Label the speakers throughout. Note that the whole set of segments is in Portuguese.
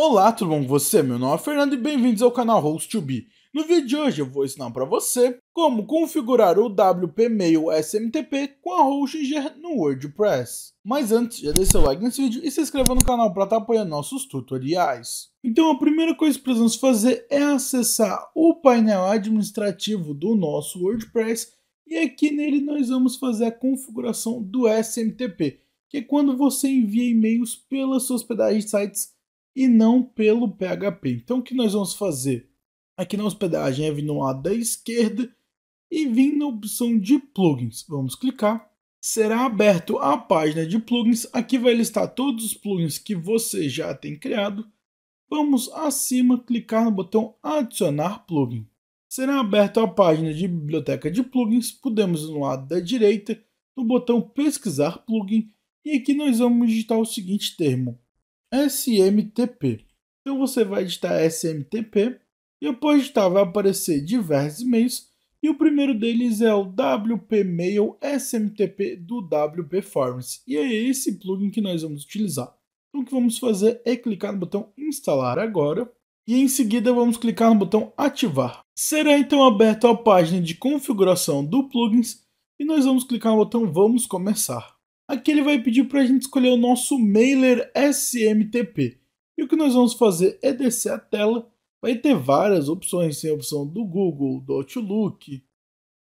Speaker 1: Olá, tudo bom com você? Meu nome é Fernando e bem-vindos ao canal Host2B. No vídeo de hoje eu vou ensinar para você como configurar o WP Mail SMTP com a Hostinger no WordPress. Mas antes, já deixa seu like nesse vídeo e se inscreva no canal para estar tá apoiando nossos tutoriais. Então a primeira coisa que precisamos fazer é acessar o painel administrativo do nosso WordPress e aqui nele nós vamos fazer a configuração do SMTP, que é quando você envia e-mails pelas suas hospedagem de sites e não pelo PHP. Então o que nós vamos fazer? Aqui na hospedagem é vir no lado da esquerda e vir na opção de plugins. Vamos clicar. Será aberto a página de plugins. Aqui vai listar todos os plugins que você já tem criado. Vamos acima clicar no botão adicionar plugin. Será aberto a página de biblioteca de plugins. Podemos ir no lado da direita no botão pesquisar plugin e aqui nós vamos digitar o seguinte termo SMTP. Então você vai editar SMTP e após editar vai aparecer diversos e-mails e o primeiro deles é o WP Mail SMTP do WP Forms e é esse plugin que nós vamos utilizar. Então o que vamos fazer é clicar no botão instalar agora e em seguida vamos clicar no botão ativar. Será então aberta a página de configuração do plugins e nós vamos clicar no botão vamos começar. Aqui ele vai pedir para a gente escolher o nosso mailer SMTP. E o que nós vamos fazer é descer a tela. Vai ter várias opções, tem a opção do Google, do Outlook,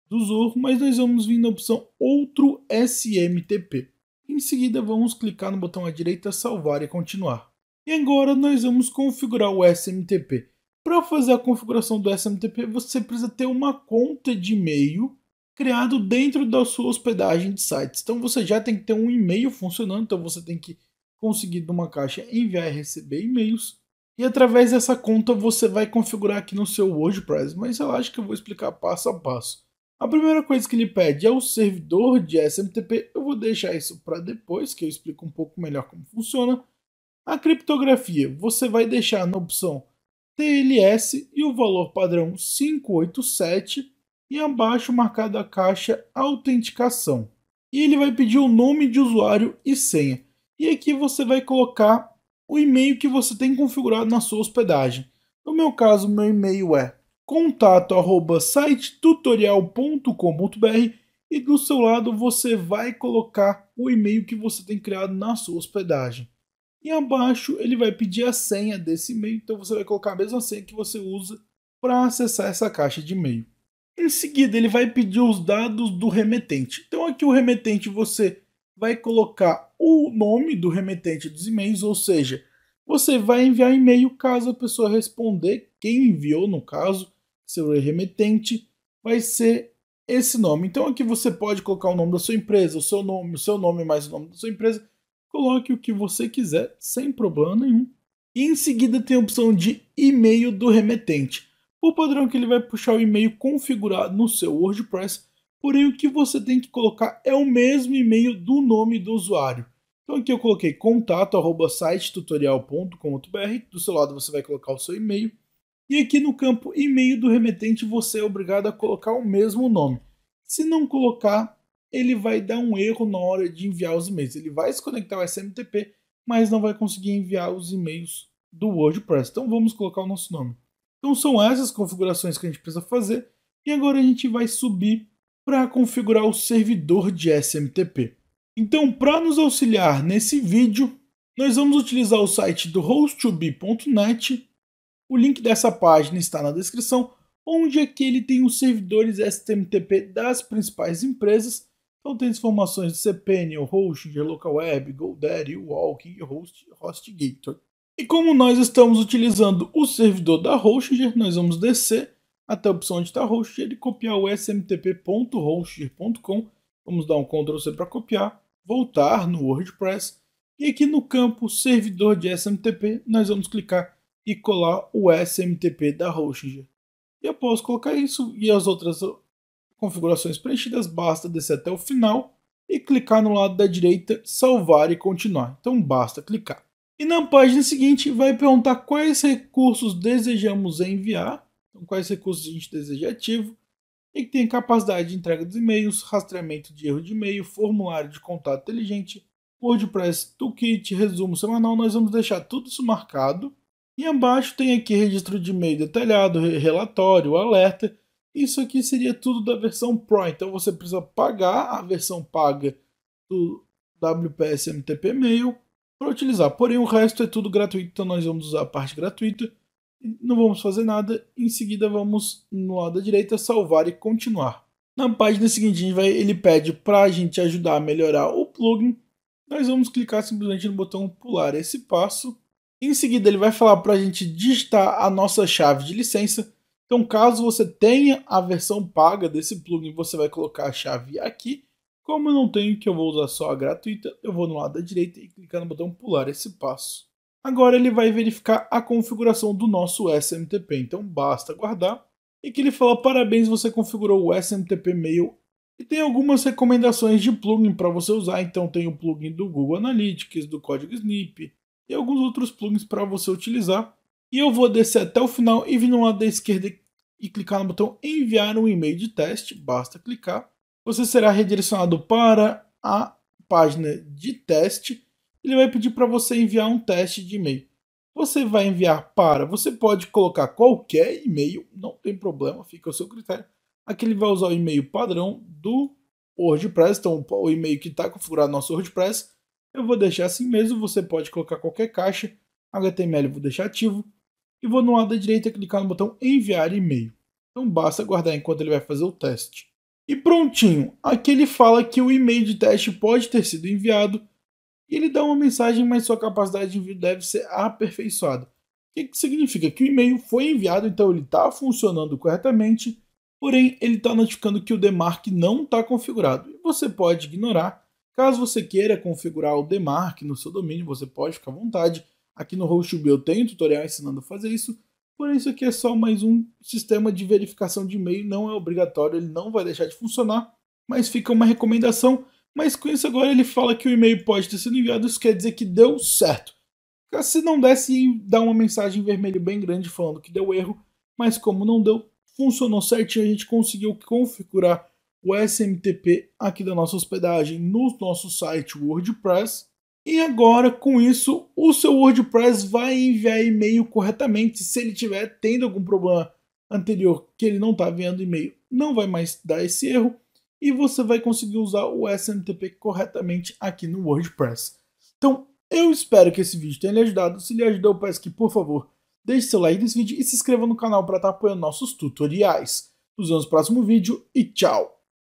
Speaker 1: do Zoom, mas nós vamos vir na opção Outro SMTP. Em seguida, vamos clicar no botão à direita, salvar e continuar. E agora nós vamos configurar o SMTP. Para fazer a configuração do SMTP, você precisa ter uma conta de e-mail criado dentro da sua hospedagem de sites. Então você já tem que ter um e-mail funcionando, então você tem que conseguir de uma caixa enviar e receber e-mails. E através dessa conta você vai configurar aqui no seu WordPress, mas eu acho que eu vou explicar passo a passo. A primeira coisa que ele pede é o servidor de SMTP, eu vou deixar isso para depois, que eu explico um pouco melhor como funciona. A criptografia, você vai deixar na opção TLS e o valor padrão 587 e abaixo marcada a caixa Autenticação. E ele vai pedir o nome de usuário e senha. E aqui você vai colocar o e-mail que você tem configurado na sua hospedagem. No meu caso, meu e-mail é contato@sitetutorial.com.br e do seu lado você vai colocar o e-mail que você tem criado na sua hospedagem. E abaixo ele vai pedir a senha desse e-mail, então você vai colocar a mesma senha que você usa para acessar essa caixa de e-mail. Em seguida, ele vai pedir os dados do remetente. Então, aqui o remetente você vai colocar o nome do remetente dos e-mails, ou seja, você vai enviar e-mail caso a pessoa responder, quem enviou, no caso, seu remetente, vai ser esse nome. Então aqui você pode colocar o nome da sua empresa, o seu nome, o seu nome mais o nome da sua empresa. Coloque o que você quiser, sem problema nenhum. E em seguida tem a opção de e-mail do remetente. O padrão é que ele vai puxar o e-mail configurado no seu WordPress, porém o que você tem que colocar é o mesmo e-mail do nome do usuário. Então aqui eu coloquei contato@sitetutorial.com.br, do seu lado você vai colocar o seu e-mail. E aqui no campo e-mail do remetente você é obrigado a colocar o mesmo nome. Se não colocar, ele vai dar um erro na hora de enviar os e-mails. Ele vai se conectar ao SMTP, mas não vai conseguir enviar os e-mails do WordPress. Então vamos colocar o nosso nome. Então são essas configurações que a gente precisa fazer. E agora a gente vai subir para configurar o servidor de SMTP. Então, para nos auxiliar nesse vídeo, nós vamos utilizar o site do host2b.net. O link dessa página está na descrição, onde aqui ele tem os servidores SMTP das principais empresas. Então tem as informações de CPN, host, de local web, GoDaddy, Walking e host, HostGator. E como nós estamos utilizando o servidor da Hoster, nós vamos descer até a opção onde está Hoster e copiar o smtp.hoster.com. Vamos dar um Ctrl C para copiar, voltar no WordPress e aqui no campo servidor de SMTP nós vamos clicar e colar o SMTP da Hoster. E após colocar isso e as outras configurações preenchidas, basta descer até o final e clicar no lado da direita, salvar e continuar. Então basta clicar. E na página seguinte vai perguntar quais recursos desejamos enviar, então, quais recursos a gente deseja ativo, e que tem capacidade de entrega dos e-mails, rastreamento de erro de e-mail, formulário de contato inteligente, WordPress Toolkit, resumo semanal. Nós vamos deixar tudo isso marcado. E abaixo tem aqui registro de e-mail detalhado, relatório, alerta. Isso aqui seria tudo da versão Pro. Então você precisa pagar a versão paga do WPS MTP Mail para utilizar. Porém, o resto é tudo gratuito, então nós vamos usar a parte gratuita. Não vamos fazer nada. Em seguida, vamos no lado da direita salvar e continuar. Na página seguinte, ele pede para a gente ajudar a melhorar o plugin. Nós vamos clicar simplesmente no botão pular esse passo. Em seguida, ele vai falar para a gente digitar a nossa chave de licença. Então, caso você tenha a versão paga desse plugin, você vai colocar a chave aqui. Como eu não tenho que eu vou usar só a gratuita, eu vou no lado da direita e clicar no botão pular esse passo. Agora ele vai verificar a configuração do nosso SMTP, então basta guardar e que ele fala parabéns, você configurou o SMTP Mail e tem algumas recomendações de plugin para você usar, então tem o plugin do Google Analytics, do código Snip e alguns outros plugins para você utilizar. E eu vou descer até o final e vir no lado da esquerda e clicar no botão enviar um e-mail de teste, basta clicar você será redirecionado para a página de teste. Ele vai pedir para você enviar um teste de e-mail. Você vai enviar para, você pode colocar qualquer e-mail, não tem problema, fica ao seu critério. Aqui ele vai usar o e-mail padrão do WordPress, então o e-mail que está configurado no nosso WordPress. Eu vou deixar assim mesmo, você pode colocar qualquer caixa. HTML vou deixar ativo. E vou no lado da direita clicar no botão enviar e-mail. Então basta aguardar enquanto ele vai fazer o teste. E prontinho, aqui ele fala que o e-mail de teste pode ter sido enviado e ele dá uma mensagem, mas sua capacidade de envio deve ser aperfeiçoada. O que, que significa? Que o e-mail foi enviado, então ele está funcionando corretamente, porém ele está notificando que o DMARC não está configurado. E você pode ignorar. Caso você queira configurar o DMARC no seu domínio, você pode ficar à vontade. Aqui no HostGB eu tenho um tutorial ensinando a fazer isso, por isso que é só mais um sistema de verificação de e-mail, não é obrigatório, ele não vai deixar de funcionar, mas fica uma recomendação. Mas com isso agora ele fala que o e-mail pode ter sido enviado, isso quer dizer que deu certo. Se não desse, dá uma mensagem vermelha bem grande falando que deu erro, mas como não deu, funcionou certinho, a gente conseguiu configurar o SMTP aqui da nossa hospedagem no nosso site WordPress e agora, com isso, o seu WordPress vai enviar e-mail corretamente. Se ele tiver tendo algum problema anterior que ele não está enviando e-mail, não vai mais dar esse erro. E você vai conseguir usar o SMTP corretamente aqui no WordPress. Então, eu espero que esse vídeo tenha lhe ajudado. Se lhe ajudou, eu peço que, por favor, deixe seu like nesse vídeo e se inscreva no canal para estar tá apoiando nossos tutoriais. Nos vemos no próximo vídeo e tchau!